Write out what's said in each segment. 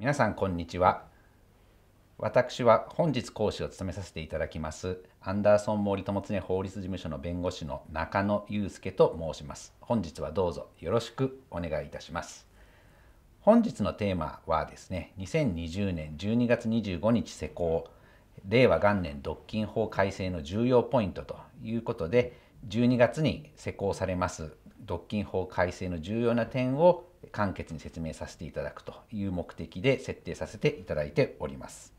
皆さんこんにちは私は本日講師を務めさせていただきますアンダーソン・森友常法律事務所の弁護士の中野祐介と申します本日はどうぞよろしくお願いいたします本日のテーマはですね2020年12月25日施行令和元年独禁法改正の重要ポイントということで12月に施行されます独禁法改正の重要な点を簡潔に説明させていただくという目的で設定させていただいております。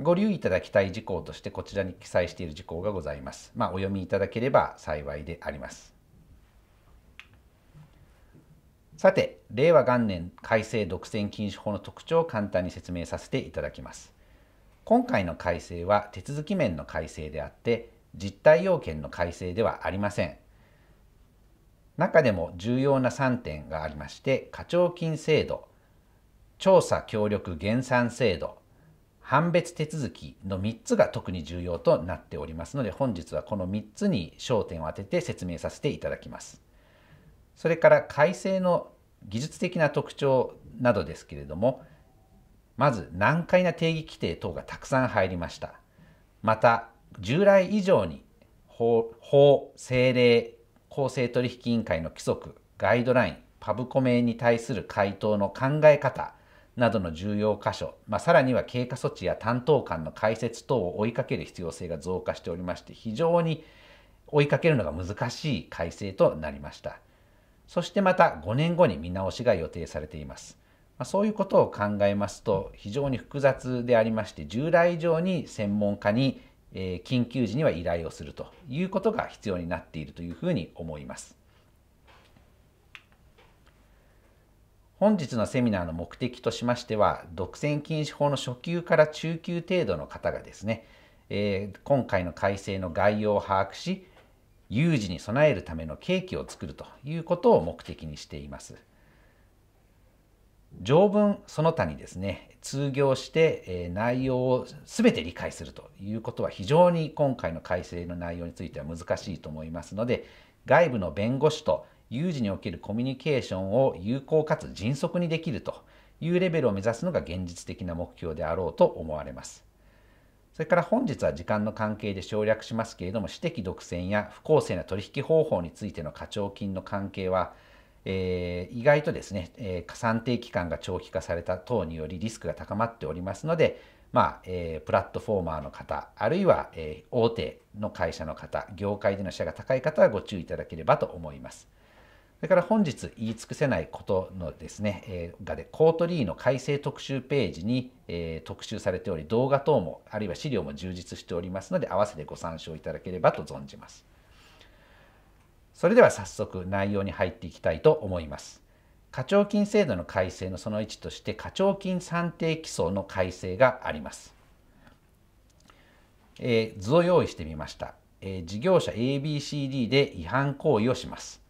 ご留意いただきたい事項としてこちらに記載している事項がございます。まあ、お読みいただければ幸いであります。さて、令和元年改正独占禁止法の特徴を簡単に説明させていただきます。今回の改正は手続き面の改正であって、実態要件の改正ではありません。中でも重要な3点がありまして課徴金制度調査協力減産制度判別手続きの3つが特に重要となっておりますので本日はこの3つに焦点を当てて説明させていただきます。それから改正の技術的な特徴などですけれどもまず難解な定義規定等がたくさん入りました。また従来以上に法法政令公正取引委員会の規則、ガイドライン、パブコメに対する回答の考え方などの重要箇所、まあ、さらには経過措置や担当官の解説等を追いかける必要性が増加しておりまして、非常に追いかけるのが難しい改正となりました。そしてまた5年後に見直しが予定されています。まあ、そういうことを考えますと、非常に複雑でありまして、従来以上に専門家にえ緊急時には依頼をするということが必要になっているというふうに思います。本日のセミナーの目的としましては、独占禁止法の初級から中級程度の方がですね、えー、今回の改正の概要を把握し、有事に備えるための契機を作るということを目的にしています。条文その他にですね通行して、え内容をすべて理解するということは非常に今回の改正の内容については難しいと思いますので外部の弁護士と有事におけるコミュニケーションを有効かつ迅速にできるというレベルを目指すのが現実的な目標であろうと思われます。それから本日は時間の関係で省略しますけれども私的独占や不公正な取引方法についての課徴金の関係はえー、意外とですね、えー、算定期間が長期化された等によりリスクが高まっておりますので、まあえー、プラットフォーマーの方あるいは、えー、大手の会社の方業界でのシ者が高い方はご注意いただければと思います。それから本日言い尽くせないことのですね、えー、がで、コートリーの改正特集ページに、えー、特集されており、動画等も、あるいは資料も充実しておりますので、合わせてご参照いただければと存じます。それでは早速内容に入っていきたいと思います。課徴金制度の改正のその1として課徴金算定基礎の改正があります。えー、図を用意してみました。えー、事業者 ABCD で違反行為をします。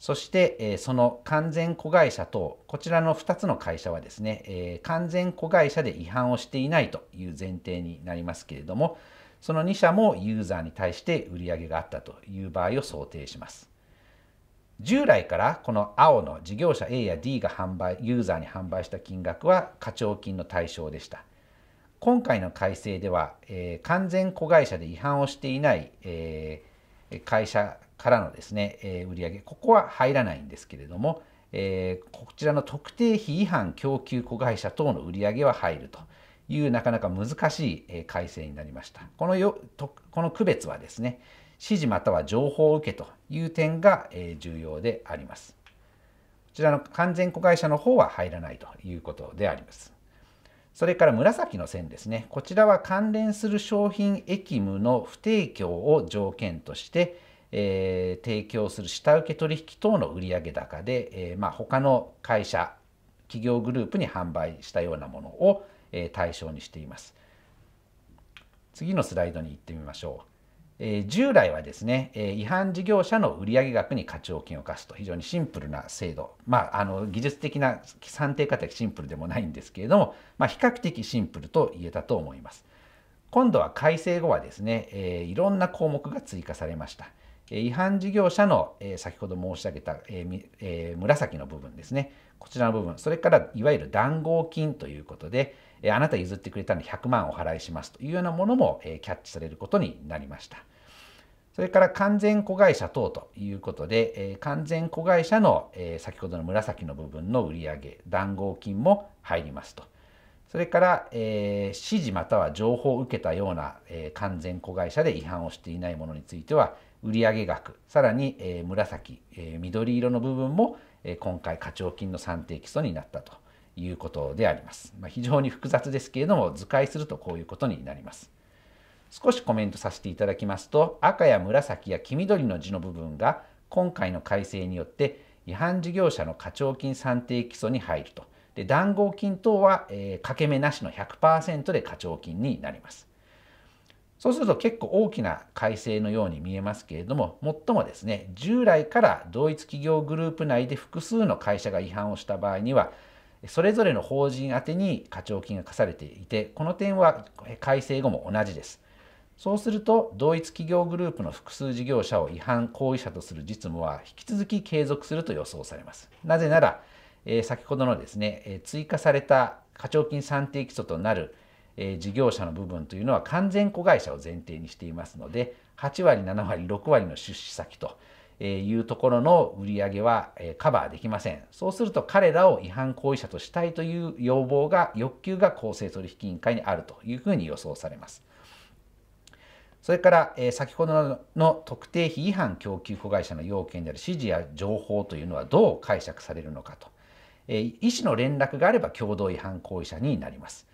そして、えー、その完全子会社とこちらの2つの会社はですね、えー、完全子会社で違反をしていないという前提になりますけれども、その2社もユーザーに対して売上があったという場合を想定します。従来からこの青の事業者 A や D が販売ユーザーに販売した金額は課徴金の対象でした。今回の改正では、えー、完全子会社で違反をしていない、えー、会社からのですね、えー、売上ここは入らないんですけれども、えこちらの特定非違反供給子会社等の売上は入るというなかなか難しい改正になりました。このよとこの区別はですね指示または情報を受けという点が重要であります。こちらの完全子会社の方は入らないということであります。それから紫の線ですね。こちらは関連する商品役務の不提供を条件として、えー、提供する下請け取引等の売上高で、えー、まあ、他の会社、企業グループに販売したようなものを、対象にしています。次のスライドに行ってみましょう。え従来はですね、え違反事業者の売上額に課徴金を課すと非常にシンプルな制度、まあ、あの技術的な算定過程シンプルでもないんですけれども、まあ、比較的シンプルと言えたと思います。今度は改正後はですね、えいろんな項目が追加されました。違反事業者の、え先ほど申し上げた、え紫の部分ですね、こちらの部分、それからいわゆる談合金ということで、あなた譲ってくれたので100万お払いしますというようなものもキャッチされることになりました。それから完全子会社等ということで、え完全子会社の、え先ほどの紫の部分の売上談合金も入りますと。それから、え指示または情報を受けたような、え完全子会社で違反をしていないものについては、売上額、さらに、え紫、え緑色の部分も、え今回課徴金の算定基礎になったと。いうことであります。まあ、非常に複雑ですけれども、図解するとこういうことになります。少しコメントさせていただきますと、赤や紫や黄緑の字の部分が今回の改正によって違反事業者の課徴金算定基礎に入ると。で談合金等は、えー、かけ目なしの100%で課徴金になります。そうすると結構大きな改正のように見えますけれども、最もですね、従来から同一企業グループ内で複数の会社が違反をした場合には、それぞれの法人宛てに課徴金が課されていて、この点は改正後も同じです。そうすると、同一企業グループの複数事業者を違反行為者とする実務は引き続き継続すると予想されます。なぜなら、先ほどのですね、追加された課徴金算定基礎となる、事業者の部分というのは完全子会社を前提にしていますので、8割、7割、6割の出資先とえいうところの売り上げは、えカバーできません。そうすると彼らを違反行為者としたいという要望が、欲求が公正取引委員会にあるというふうに予想されます。それから、え先ほどの特定非違反供給子会社の要件である指示や情報というのはどう解釈されるのかと。え医師の連絡があれば共同違反行為者になります。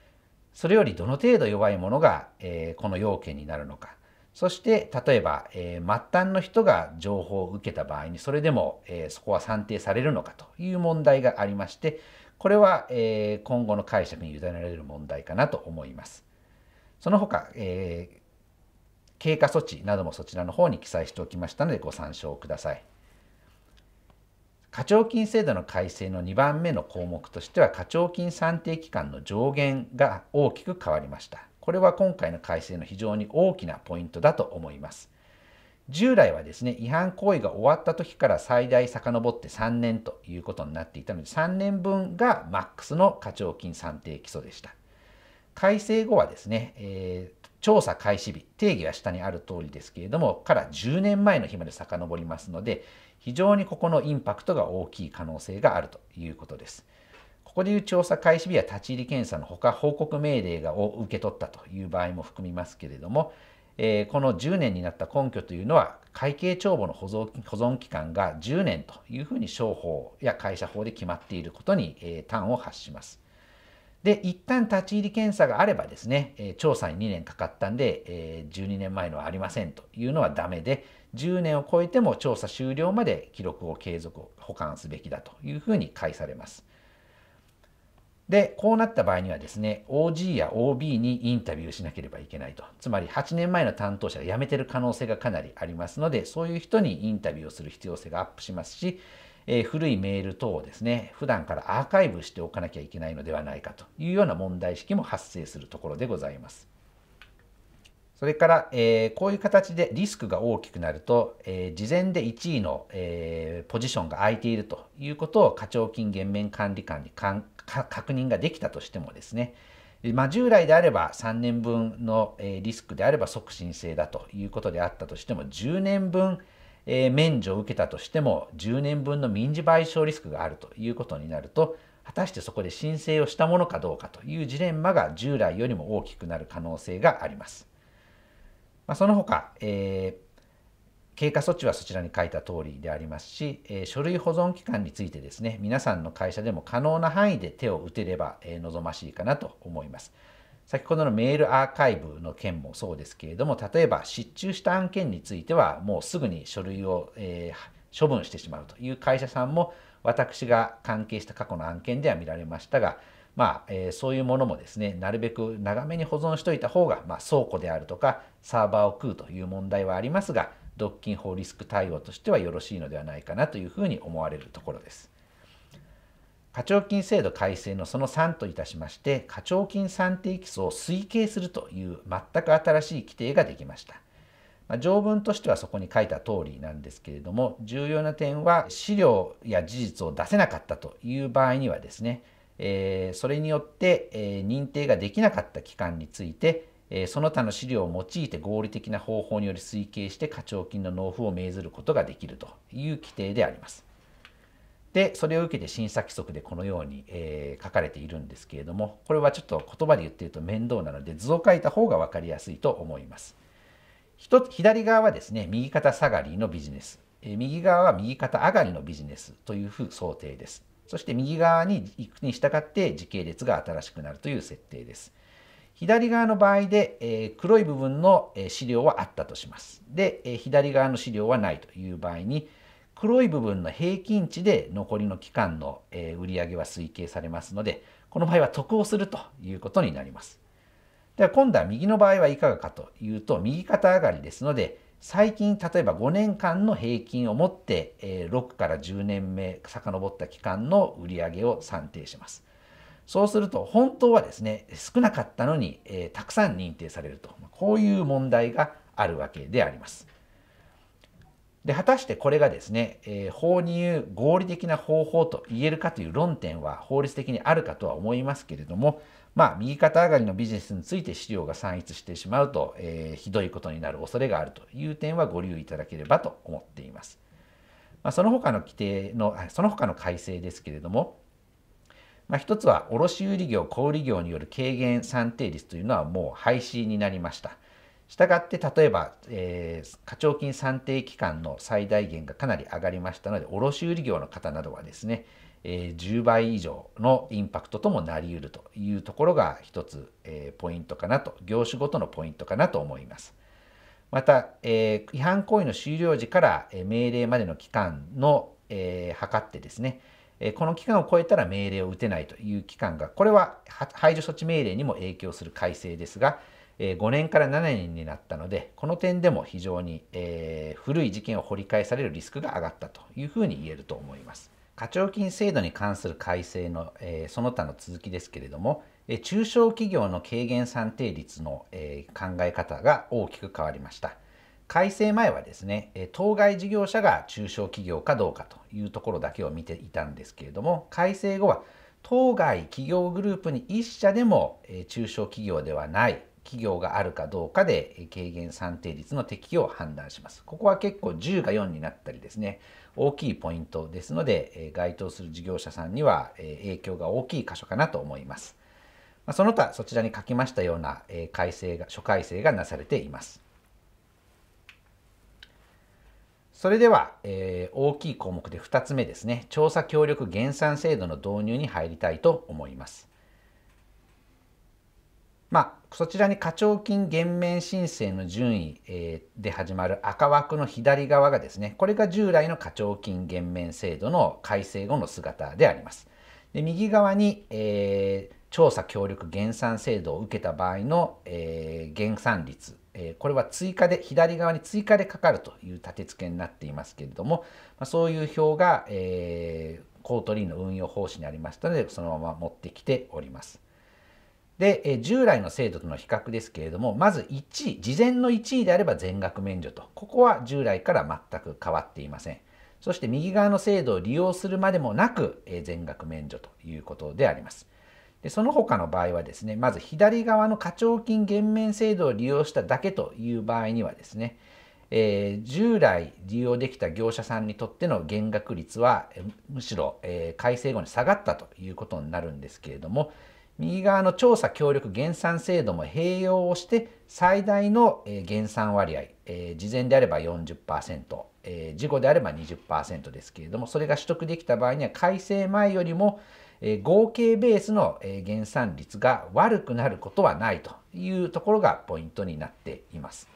それよりどの程度弱いものが、えこの要件になるのか。そして例えば、えー、末端の人が情報を受けた場合にそれでも、えー、そこは算定されるのかという問題がありましてこれは、えー、今後の解釈に委ねられる問題かなと思います。その他、えー、経過措置などもそちらの方に記載しておきましたのでご参照ください。課徴金制度の改正の2番目の項目としては課徴金算定期間の上限が大きく変わりました。これは今回の改正の非常に大きなポイントだと思います。従来はですね、違反行為が終わった時から最大遡って3年ということになっていたので、3年分がマックスの課徴金算定基礎でした。改正後はですね、えー、調査開始日、定義は下にある通りですけれども、から10年前の日まで遡りますので、非常にここのインパクトが大きい可能性があるということです。ここでいう調査開始日は立ち入り検査のほか報告命令を受け取ったという場合も含みますけれども、えー、この10年になった根拠というのは会計帳簿の保存期間が10年というふうに商法や会社法で決まっていることに、えー、端を発します。で一旦立ち入り検査があればですね、えー、調査に2年かかったんで、え12年前のはありませんというのはダメで10年を超えても調査終了まで記録を継続保管すべきだというふうに解されます。で、こうなった場合にはですね、OG や OB にインタビューしなければいけないと。つまり8年前の担当者が辞めてる可能性がかなりありますので、そういう人にインタビューをする必要性がアップしますし、えー、古いメール等をですね、普段からアーカイブしておかなきゃいけないのではないかというような問題意識も発生するところでございます。それから、えー、こういう形でリスクが大きくなると、えー、事前で1位の、えー、ポジションが空いているということを課徴金減免管理官に確認ができたとしてもですね、まあ、従来であれば3年分の、えリスクであれば促進性だということであったとしても10年分、え免除を受けたとしても10年分の民事賠償リスクがあるということになると果たしてそこで申請をしたものかどうかというジレンマが従来よりも大きくなる可能性があります。まあ、その他、えー、経過措置はそちらに書いた通りでありますし、えー、書類保存期間についてですね、皆さんの会社でも可能な範囲で手を打てれば、えー、望ましいかなと思います。先ほどのメールアーカイブの件もそうですけれども、例えば失注した案件については、もうすぐに書類を、えー、処分してしまうという会社さんも、私が関係した過去の案件では見られましたが、まあ、えー、そういうものもですね、なるべく長めに保存しといた方が、まあ、倉庫であるとかサーバーを食うという問題はありますが、独禁法リスク対応としてはよろしいのではないかなというふうに思われるところです。課徴金制度改正のその3といたしまして、課徴金算定基礎を推計するという全く新しい規定ができました。まあ、条文としてはそこに書いた通りなんですけれども、重要な点は資料や事実を出せなかったという場合にはですね、えー、それによって、えー、認定ができなかった期間について、えー、その他の資料を用いて合理的な方法により推計して課徴金の納付を命ずることができるという規定であります。でそれを受けて審査規則でこのように、え書かれているんですけれどもこれはちょっと言葉で言ってると面倒なので図を書いた方が分かりやすいと思います。左側はですね右肩下がりのビジネス、え右側は右肩上がりのビジネスというふう想定です。そして右側に行くに従って時系列が新しくなるという設定です。左側の場合で、え黒い部分の資料はあったとします。で、え左側の資料はないという場合に、黒い部分の平均値で残りの期間の、え売上は推計されますので、この場合は得をするということになります。では今度は右の場合はいかがかというと、右肩上がりですので、最近例えば5年間の平均をもって、え6から10年目遡った期間の売り上げを算定します。そうすると本当はですね少なかったのに、えたくさん認定されるとこういう問題があるわけであります。で果たしてこれがですね、えー、法入合理的な方法と言えるかという論点は法律的にあるかとは思いますけれどもまあ、右肩上がりのビジネスについて資料が散逸してしまうと、えー、ひどいことになる恐れがあるという点はご留意いただければと思っています。まあ、その他の規定の、その他の改正ですけれども、まあ、一つは卸売業、小売業による軽減算定率というのはもう廃止になりました。したがって例えば、えー、課徴金算定期間の最大限がかなり上がりましたので卸売業の方などはですね、え10倍以上のインパクトともなりうるというところが一つ、えー、ポイントかなと業種ごとのポイントかなと思います。また、えー、違反行為の終了時から命令までの期間の、え測ってですね、えこの期間を超えたら命令を打てないという期間がこれは排除措置命令にも影響する改正ですが、え5年から7年になったのでこの点でも非常に、え古い事件を掘り返されるリスクが上がったというふうに言えると思います。課徴金制度に関する改正の、えー、その他の続きですけれども、えー、中小企業の軽減算定率の、えー、考え方が大きく変わりました。改正前はですね、当該事業者が中小企業かどうかというところだけを見ていたんですけれども、改正後は当該企業グループに1社でも中小企業ではない企業があるかどうかで軽減算定率の適用を判断します。ここは結構10が4になったりですね、大きいポイントですので、該当する事業者さんには影響が大きい箇所かなと思います。その他、そちらに書きましたような改正が、諸改正がなされています。それでは、え大きい項目で2つ目ですね、調査協力減産制度の導入に入りたいと思います。そちらに課徴金減免申請の順位、えで始まる赤枠の左側がですね、これが従来の課徴金減免制度の改正後の姿であります。で右側に、えー、調査協力減産制度を受けた場合の、えー、減産率、えー、これは追加で左側に追加でかかるという立て付けになっていますけれども、まあ、そういう表が、えー、コートリーの運用方針にありましたのでそのまま持ってきております。で、え従来の制度との比較ですけれども、まず1位、事前の1位であれば全額免除と、ここは従来から全く変わっていません。そして右側の制度を利用するまでもなく、え全額免除ということであります。でその他の場合はですね、まず左側の課徴金減免制度を利用しただけという場合にはですね、えー、従来利用できた業者さんにとっての減額率はむしろ、えー、改正後に下がったということになるんですけれども、右側の調査協力減産制度も併用をして最大の減産割合、え事前であれば40%、え事後であれば20%ですけれどもそれが取得できた場合には改正前よりも合計ベースの減産率が悪くなることはないというところがポイントになっています。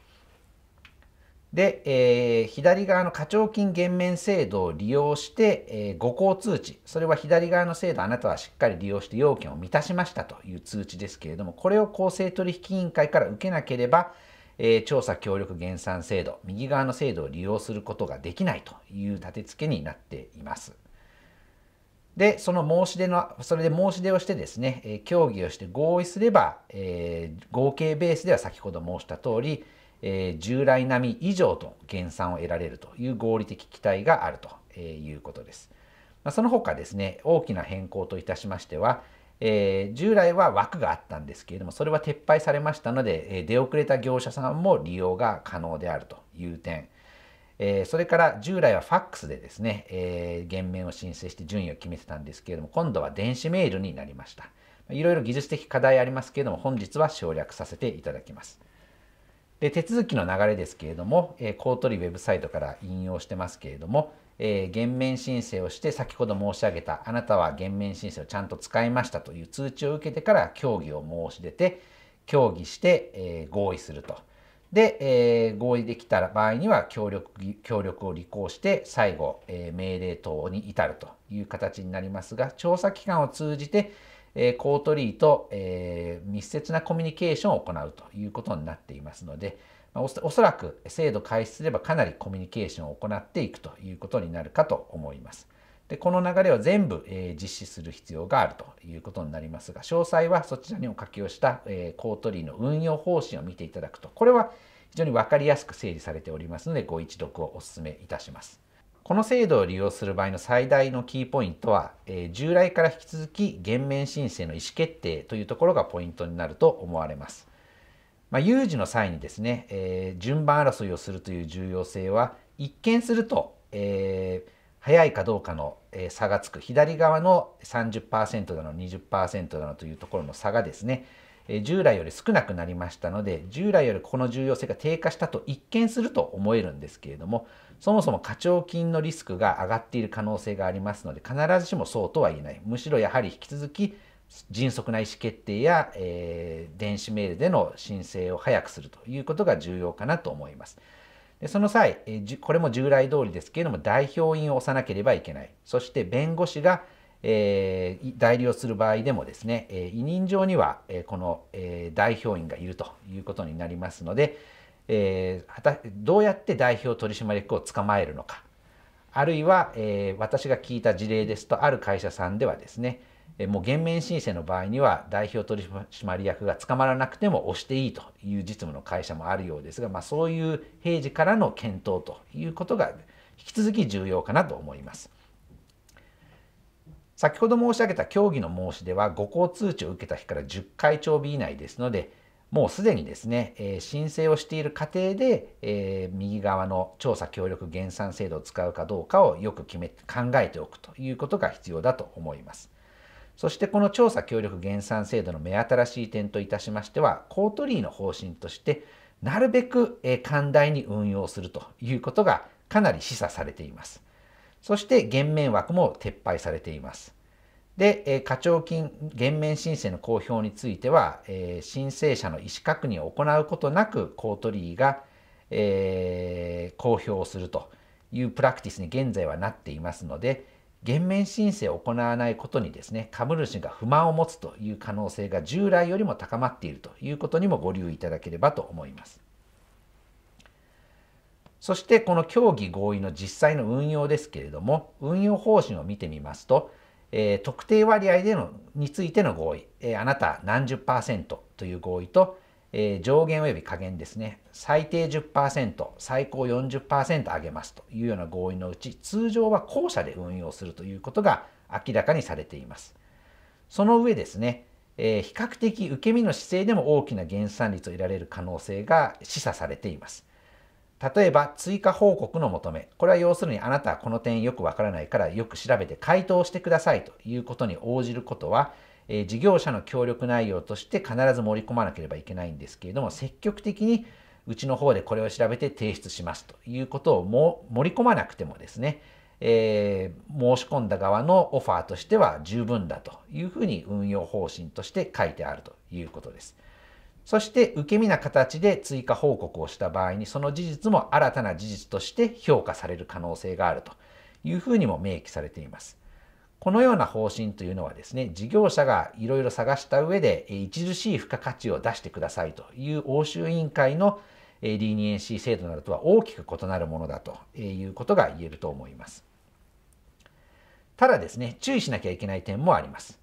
で、えー、左側の課徴金減免制度を利用して、えー、誤行通知、それは左側の制度あなたはしっかり利用して要件を満たしましたという通知ですけれども、これを公正取引委員会から受けなければ、えー、調査協力減産制度、右側の制度を利用することができないという立て付けになっています。で、その申し出の、それで申し出をしてですね、え協議をして合意すれば、え合計ベースでは先ほど申した通り、えー、従来並み以上と減産を得られるという合理的期待があるということです。まあ、その他ですね、大きな変更といたしましては、えー、従来は枠があったんですけれども、それは撤廃されましたので、えー、出遅れた業者さんも利用が可能であるという点、えー、それから従来は fax でですね、え減免を申請して順位を決めてたんですけれども、今度は電子メールになりました。いろいろ技術的課題ありますけれども、本日は省略させていただきます。で手続きの流れですけれども、えー、公取ウェブサイトから引用してますけれども、えー、減免申請をして先ほど申し上げたあなたは減免申請をちゃんと使いましたという通知を受けてから協議を申し出て協議して、えー、合意すると。で、えー、合意できた場合には協力協力を履行して最後、えー、命令等に至るという形になりますが調査機関を通じてえコートリーと、え密接なコミュニケーションを行うということになっていますので、まおそらく制度開始すればかなりコミュニケーションを行っていくということになるかと思います。でこの流れを全部、え実施する必要があるということになりますが詳細はそちらにお書きをした、えコートリーの運用方針を見ていただくとこれは非常に分かりやすく整理されておりますのでご一読をお勧めいたします。この制度を利用する場合の最大のキーポイントは、えー、従来から引き続き減免申請の意思決定というところがポイントになると思われます。まあ、有事の際にですね、えー、順番争いをするという重要性は一見すると、えー、早いかどうかの差がつく左側の30%だの20%だのというところの差がですね従来より少なくなりましたので従来よりこの重要性が低下したと一見すると思えるんですけれどもそもそも課徴金のリスクが上がっている可能性がありますので必ずしもそうとは言えないむしろやはり引き続き迅速な意思決定や、えー、電子メールでの申請を早くするということが重要かなと思います。でその際、えこれも従来通りですけれども代表員を押さなければいけないそして弁護士がえー、代理をする場合でもですね、え委任状には、えこの、え代表員がいるということになりますので、えー、どうやって代表取締役を捕まえるのかあるいは、え私が聞いた事例ですとある会社さんではですねもう減免申請の場合には代表取締役が捕まらなくても押していいという実務の会社もあるようですが、まあ、そういう平時からの検討ということが引き続き重要かなと思います。先ほど申し上げた協議の申し出は誤行通知を受けた日から10回帳日以内ですので、もうすでにですね、えー、申請をしている過程で、えー、右側の調査協力減産制度を使うかどうかをよく決め考えておくということが必要だと思います。そしてこの調査協力減産制度の目新しい点といたしましては、コートリーの方針として、なるべく寛大に運用するということがかなり示唆されています。そして減免枠も撤廃されています。で、課徴金減免申請の公表については、申請者の意思確認を行うことなく、コートリーが公表するというプラクティスに現在はなっていますので、減免申請を行わないことにですね、株主が不満を持つという可能性が従来よりも高まっているということにもご留意いただければと思います。そしてこの協議合意の実際の運用ですけれども運用方針を見てみますと、えー、特定割合でのについての合意、えー、あなた何十パーセントという合意と、えー、上限及び下限ですね最低10%最高40%上げますというような合意のうち通常は後者で運用するということが明らかにされています。その上ですね、えー、比較的受け身の姿勢でも大きな減産率を得られる可能性が示唆されています。例えば追加報告の求め。これは要するにあなたはこの点よくわからないからよく調べて回答してくださいということに応じることは、えー、事業者の協力内容として必ず盛り込まなければいけないんですけれども、積極的にうちの方でこれを調べて提出しますということをも盛り込まなくてもですね、えー、申し込んだ側のオファーとしては十分だというふうに運用方針として書いてあるということです。そして受け身な形で追加報告をした場合にその事実も新たな事実として評価される可能性があるというふうにも明記されています。このような方針というのはですね、事業者がいろいろ探した上で、著しい付加価値を出してくださいという欧州委員会のリニエンシー制度などとは大きく異なるものだということが言えると思います。ただですね、注意しなきゃいけない点もあります。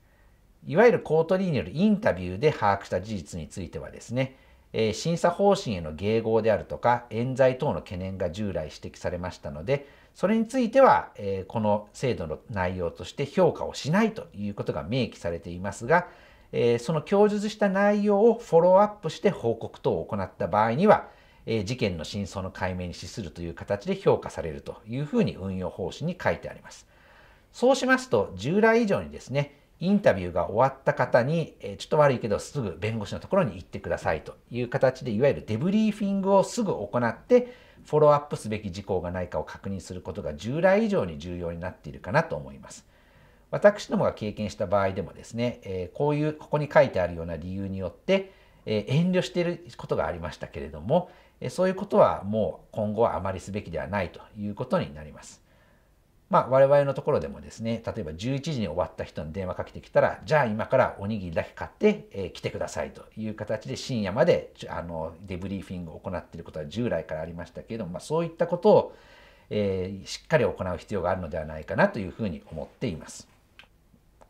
いわゆるコートリーによるインタビューで把握した事実についてはですね、えー、審査方針への迎合であるとか冤罪等の懸念が従来指摘されましたのでそれについては、えー、この制度の内容として評価をしないということが明記されていますが、えー、その供述した内容をフォローアップして報告等を行った場合には、え事件の真相の解明に資するという形で評価されるというふうに運用方針に書いてあります。そうしますと従来以上にですねインタビューが終わった方に、えちょっと悪いけどすぐ弁護士のところに行ってくださいという形でいわゆるデブリーフィングをすぐ行ってフォローアップすべき事項がないかを確認することが従来以上に重要になっているかなと思います。私どもが経験した場合でもですね、えこういうここに書いてあるような理由によって、え遠慮していることがありましたけれども、えそういうことはもう今後はあまりすべきではないということになります。まあ、我々のところでもですね、例えば11時に終わった人に電話かけてきたら、じゃあ今からおにぎりだけ買って、えー、来てくださいという形で深夜まであのデブリーフィングを行っていることは従来からありましたけれども、まあ、そういったことを、えー、しっかり行う必要があるのではないかなというふうに思っています。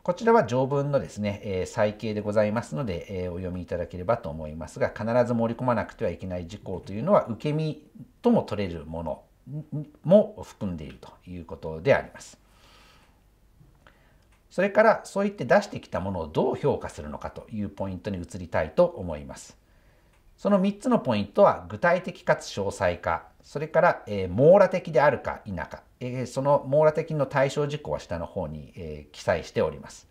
こちらは条文のですね、えー、再掲でございますので、えー、お読みいただければと思いますが、必ず盛り込まなくてはいけない事項というのは、受け身とも取れるものも含んでいるということであります。それからそういって出してきたものをどう評価するのかというポイントに移りたいと思います。その3つのポイントは具体的かつ詳細化、それから、えー、網羅的であるか否か、えー、その網羅的の対象事項は下の方に、えー、記載しております。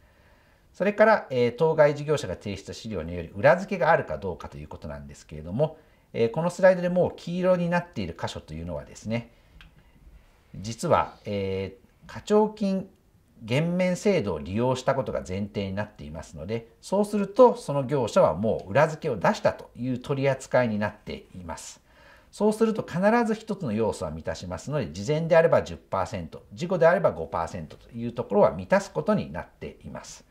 それから、え当該事業者が提出した資料により裏付けがあるかどうかということなんですけれども、えこのスライドでもう黄色になっている箇所というのはですね実は、えー、課徴金減免制度を利用したことが前提になっていますのでそうするとその業者はもう裏付けを出したという取り扱いになっています。そうすると必ず1つの要素は満たしますので事前であれば10%事故であれば5%というところは満たすことになっています。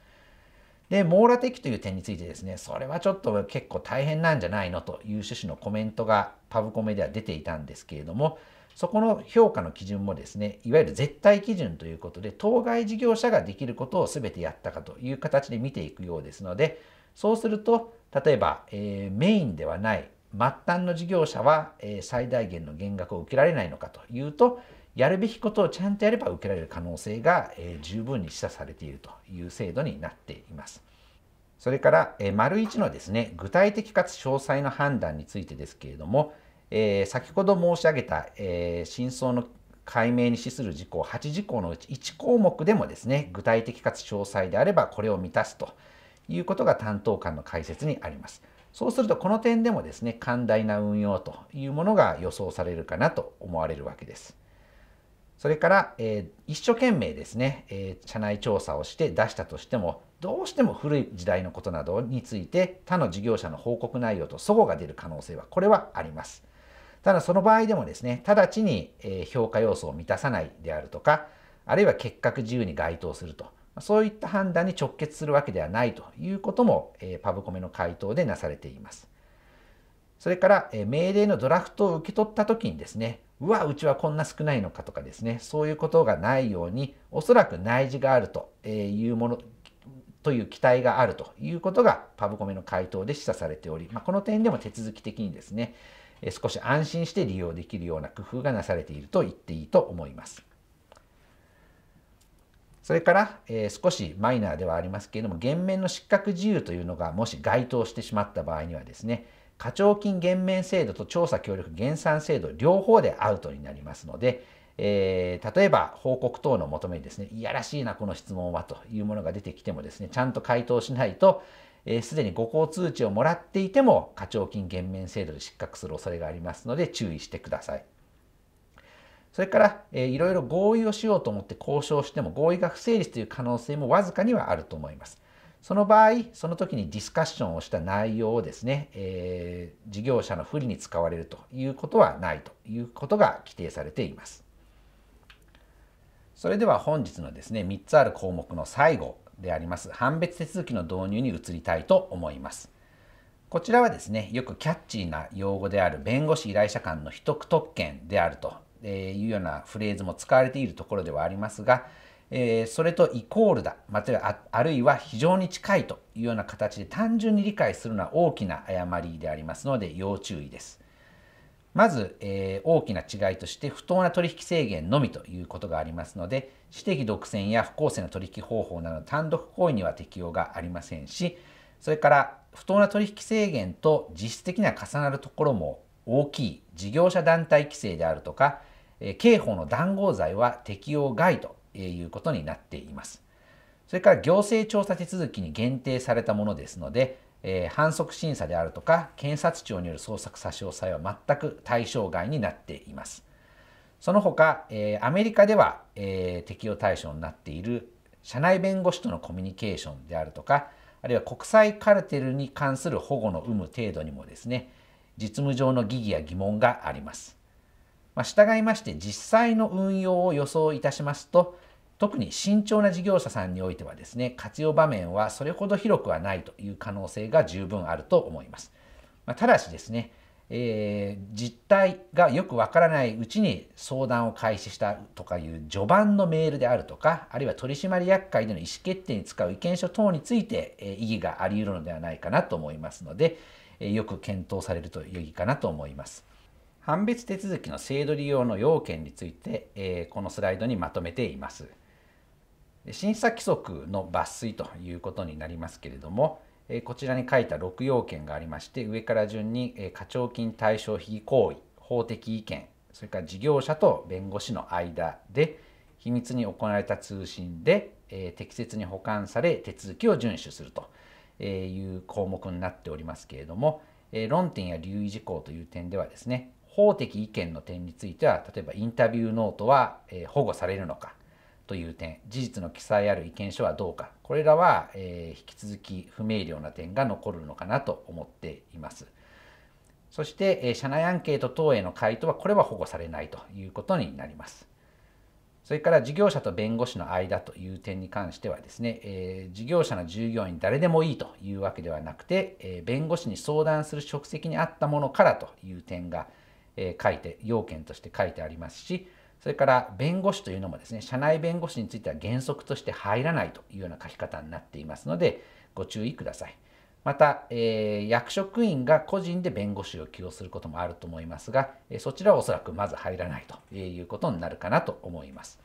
で、網羅的という点についてですね、それはちょっと結構大変なんじゃないのという趣旨のコメントがパブコメでは出ていたんですけれども、そこの評価の基準もですね、いわゆる絶対基準ということで、当該事業者ができることを全てやったかという形で見ていくようですので、そうすると、例えば、えー、メインではない末端の事業者は、えー、最大限の減額を受けられないのかというと、やるべきことをちゃんとやれば受けられる可能性が、え十分に示唆されているという制度になっています。それから、え丸1のですね、具体的かつ詳細の判断についてですけれども、えー、先ほど申し上げた、え真相の解明に資する事項8事項のうち1項目でもですね、具体的かつ詳細であればこれを満たすということが担当官の解説にあります。そうするとこの点でもですね、寛大な運用というものが予想されるかなと思われるわけです。それから、えー、一生懸命ですね、えー、社内調査をして出したとしても、どうしても古い時代のことなどについて他の事業者の報告内容と齟齬が出る可能性は、これはあります。ただその場合でもですね、直ちに評価要素を満たさないであるとか、あるいは結核自由に該当すると、そういった判断に直結するわけではないということも、パブコメの回答でなされています。それから、え命令のドラフトを受け取った時にですね、うわ、うちはこんな少ないのかとかですね、そういうことがないように、おそらく内示があるというもの、という期待があるということがパブコメの回答で示唆されており、まあ、この点でも手続き的にですね、少し安心して利用できるような工夫がなされていると言っていいと思います。それから、えー、少しマイナーではありますけれども、減免の失格自由というのがもし該当してしまった場合にはですね、課徴金減免制度と調査協力減産制度両方でアウトになりますので、えー、例えば報告等の求めにですね、いやらしいな、この質問はというものが出てきてもですね、ちゃんと回答しないと、す、えー、で、にご交通知をもらっていても、課徴金減免制度で失格する恐れがありますので、注意してください。それから、えー、いろいろ合意をしようと思って交渉しても合意が不成立という可能性もわずかにはあると思います。その場合、その時にディスカッションをした内容をですね、えー、事業者の不利に使われるということはないということが規定されています。それでは本日のですね、3つある項目の最後であります、判別手続きの導入に移りたいと思います。こちらはですね、よくキャッチーな用語である弁護士依頼者間の秘匿特権であるというようなフレーズも使われているところではありますが、えー、それとイコールだ、またはあるいは非常に近いというような形で単純に理解するのは大きな誤りでありますので要注意です。まず、えー、大きな違いとして不当な取引制限のみということがありますので私的独占や不公正な取引方法などの単独行為には適用がありませんしそれから不当な取引制限と実質的には重なるところも大きい事業者団体規制であるとか、えー、刑法の談合罪は適用外ということになっています。それから行政調査手続きに限定されたものですので、えー、反則審査であるとか検察庁による捜索差し押さえは全く対象外になっています。その他、えー、アメリカでは、えー、適用対象になっている社内弁護士とのコミュニケーションであるとか、あるいは国際カルテルに関する保護の有無程度にもですね、実務上の疑義や疑問があります。まあ、従いまして、実際の運用を予想いたしますと、特に慎重な事業者さんにおいてはですね、活用場面はそれほど広くはないという可能性が十分あると思います。まあ、ただしですね、えー、実態がよくわからないうちに相談を開始したとかいう序盤のメールであるとか、あるいは取締役会での意思決定に使う意見書等について、えー、意義があり得るのではないかなと思いますので、えー、よく検討されると良いかなと思います。判別手続きの制度利用の要件について、えこのスライドにまとめています。審査規則の抜粋ということになりますけれども、こちらに書いた6要件がありまして、上から順に課徴金対象非行為、法的意見、それから事業者と弁護士の間で、秘密に行われた通信で、え適切に保管され、手続きを遵守するという項目になっておりますけれども、え論点や留意事項という点ではですね、法的意見の点については、例えばインタビューノートは、え保護されるのか、という点、事実の記載ある意見書はどうか、これらは、えー、引き続き不明瞭な点が残るのかなと思っています。そして、えー、社内アンケート等への回答は、これは保護されないということになります。それから事業者と弁護士の間という点に関してはですね、えー、事業者の従業員誰でもいいというわけではなくて、えー、弁護士に相談する職責にあったものからという点が、えー、書いて、要件として書いてありますし、それから弁護士というのもですね、社内弁護士については原則として入らないというような書き方になっていますので、ご注意ください。また、えー、役職員が個人で弁護士を起用することもあると思いますが、えそちらはおそらくまず入らないということになるかなと思います。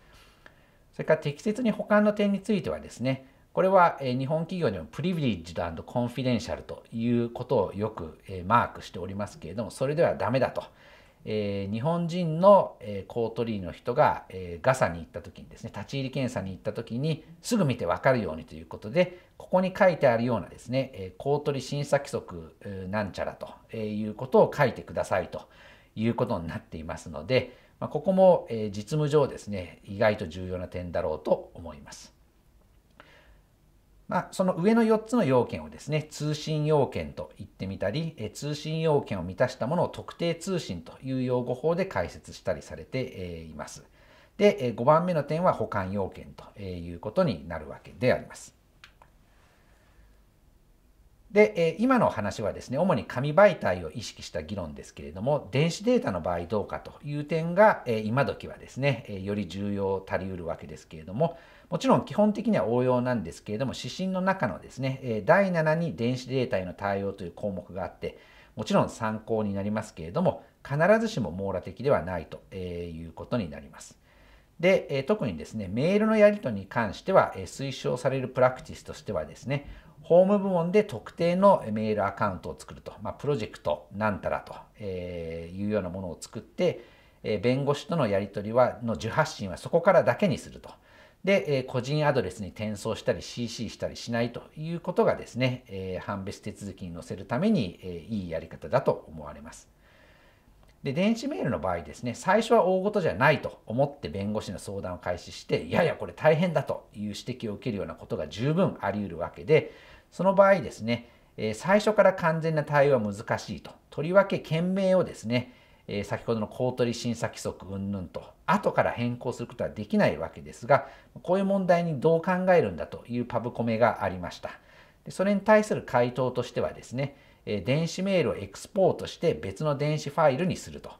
それから適切に保管の点についてはですね、これは日本企業でもプリビリッジドコンフィデンシャルということをよくマークしておりますけれども、それではダメだと。えー、日本人の、えー、コートリーの人が、えー、ガサに行った時にですね立ち入り検査に行った時にすぐ見て分かるようにということでここに書いてあるようなですね、えー、コートリ審査規則、なんちゃらと、えー、いうことを書いてくださいということになっていますので、まあ、ここも、えー、実務上ですね意外と重要な点だろうと思います。まあ、その上の4つの要件をですね、通信要件と言ってみたり、え通信要件を満たしたものを特定通信という用語法で解説したりされて、えいます。で、え5番目の点は保管要件ということになるわけであります。で、今の話はですね、主に紙媒体を意識した議論ですけれども、電子データの場合どうかという点が、今時はですね、より重要足りうるわけですけれども、もちろん基本的には応用なんですけれども、指針の中のですね、第7に電子データへの対応という項目があって、もちろん参考になりますけれども、必ずしも網羅的ではないということになります。で、特にですね、メールのやり取りに関しては、推奨されるプラクティスとしてはですね、ホーム部門で特定のメールアカウントを作ると、まあ、プロジェクトなんたらと、いうようなものを作って、弁護士とのやり取りはの受発信はそこからだけにすると。で、え個人アドレスに転送したり CC したりしないということがですね、え判別手続きに載せるために、えいいやり方だと思われます。で、電子メールの場合ですね、最初は大事じゃないと思って弁護士の相談を開始して、いやいやこれ大変だという指摘を受けるようなことが十分あり得るわけで、その場合ですね、最初から完全な対応は難しいと。とりわけ件名をですね、え先ほどの公取審査規則云々と後から変更することはできないわけですがこういう問題にどう考えるんだというパブコメがありましたでそれに対する回答としてはですね、え電子メールをエクスポートして別の電子ファイルにすると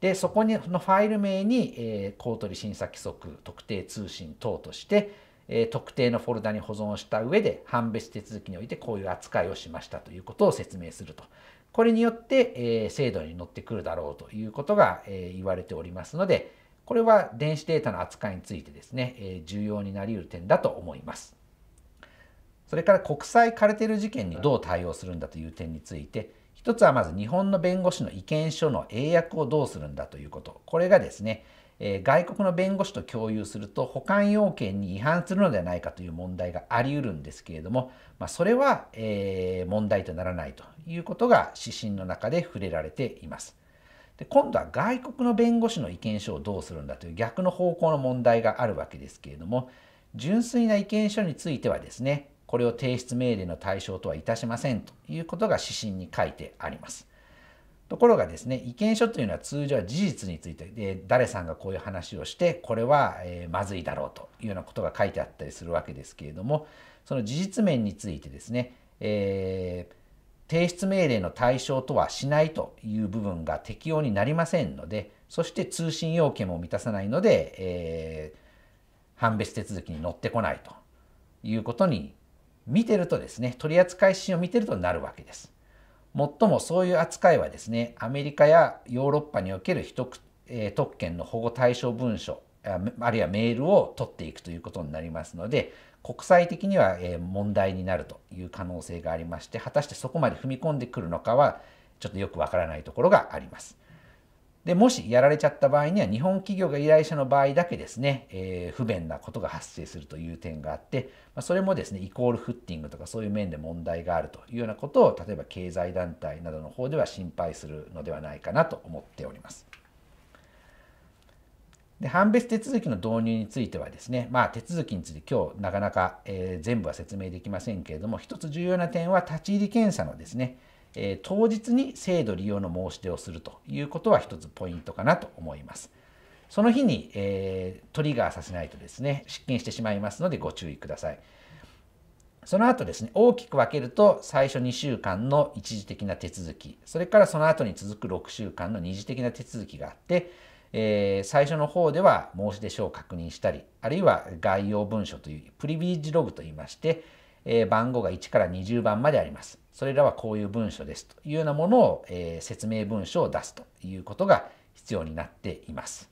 でそこにのファイル名に、えー、公取審査規則特定通信等として、え特定のフォルダに保存した上で判別手続きにおいてこういう扱いをしましたということを説明するとこれによって、え制度に乗ってくるだろうということが、え言われておりますので、これは電子データの扱いについてですね、え重要になりうる点だと思います。それから国際カルテル事件にどう対応するんだという点について、一つはまず日本の弁護士の意見書の英訳をどうするんだということ。これがですね、え外国の弁護士と共有すると保管要件に違反するのではないかという問題があり得るんですけれども、まあ、それは、え問題とならないということが指針の中で触れられています。で今度は外国の弁護士の意見書をどうするんだという逆の方向の問題があるわけですけれども純粋な意見書についてはですねこれを提出命令の対象とはいたしませんということが指針に書いてあります。ところがですね意見書というのは通常は事実について、で誰さんがこういう話をしてこれは、えまずいだろうというようなことが書いてあったりするわけですけれどもその事実面についてですね、えー、提出命令の対象とはしないという部分が適用になりませんのでそして通信要件も満たさないので、えー、判別手続きに乗ってこないということに見てるとですね取扱指針を見てるとなるわけです。もっともそういう扱いはですねアメリカやヨーロッパにおける特権の保護対象文書あるいはメールを取っていくということになりますので国際的には問題になるという可能性がありまして果たしてそこまで踏み込んでくるのかはちょっとよくわからないところがあります。で、もしやられちゃった場合には、日本企業が依頼者の場合だけですね、えー、不便なことが発生するという点があって、まあ、それもですね、イコールフッティングとかそういう面で問題があるというようなことを、例えば経済団体などの方では心配するのではないかなと思っております。で判別手続きの導入についてはですね、まあ、手続きについて今日なかなか、えー、全部は説明できませんけれども一つ重要な点は立ち入り検査のですね、え当日に制度利用の申し出をするということは一つポイントかなと思います。その日に、えトリガーさせないとですね、失禁してしまいますのでご注意ください。その後ですね、大きく分けると、最初2週間の一時的な手続き、それからその後に続く6週間の二次的な手続きがあって、えー、最初の方では申し出書を確認したり、あるいは概要文書というプリビージログといいまして、えー、番号が1から20番まであります。それらはこういう文書ですというようなものを、えー、説明文書を出すということが必要になっています。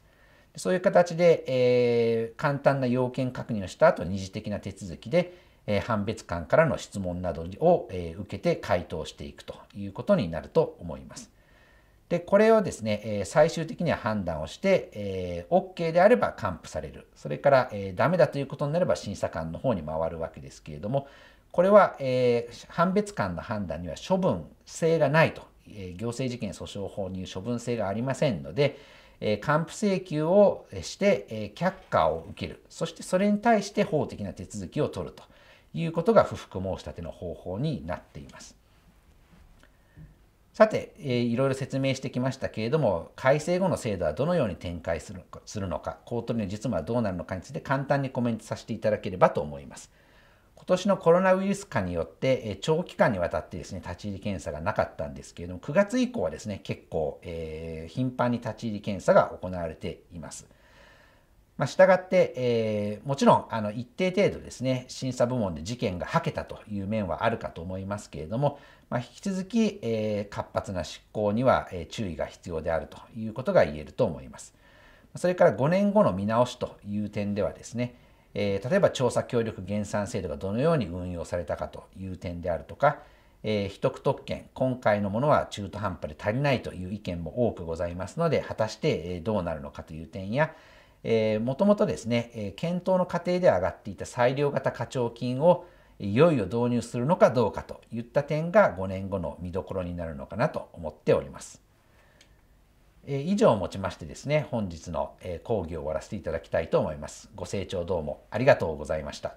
そういう形で、えー、簡単な要件確認をした後、二次的な手続きで、えー、判別官からの質問などを、えー、受けて回答していくということになると思います。で、これをですね、えー、最終的には判断をして、えー、OK であれば還付される。それから、えー、ダメだということになれば審査官の方に回るわけですけれども、これは、えー、判別官の判断には処分性がないと、えー、行政事件訴訟法に処分性がありませんので、えー、還付請求をして、えー、却下を受ける、そしてそれに対して法的な手続きを取るということが不服申し立ての方法になっています。さて、えー、いろいろ説明してきましたけれども、改正後の制度はどのように展開するのか、公取の実務はどうなるのかについて簡単にコメントさせていただければと思います。今年のコロナウイルス化によって長期間にわたってですね立ち入り検査がなかったんですけれども9月以降はですね結構、えー、頻繁に立ち入り検査が行われています。まあ、したがって、えー、もちろんあの一定程度ですね審査部門で事件がはけたという面はあるかと思いますけれども、まあ、引き続き、えー、活発な執行には、えー、注意が必要であるということが言えると思います。それから5年後の見直しという点ではですね、えー、例えば調査協力減産制度がどのように運用されたかという点であるとか、えー、秘匿特権、今回のものは中途半端で足りないという意見も多くございますので、果たしてどうなるのかという点や、もともとですね、え検討の過程で上がっていた裁量型課徴金をいよいよ導入するのかどうかといった点が5年後の見どころになるのかなと思っております。え以上をもちましてですね、本日のえ講義を終わらせていただきたいと思います。ご清聴どうもありがとうございました。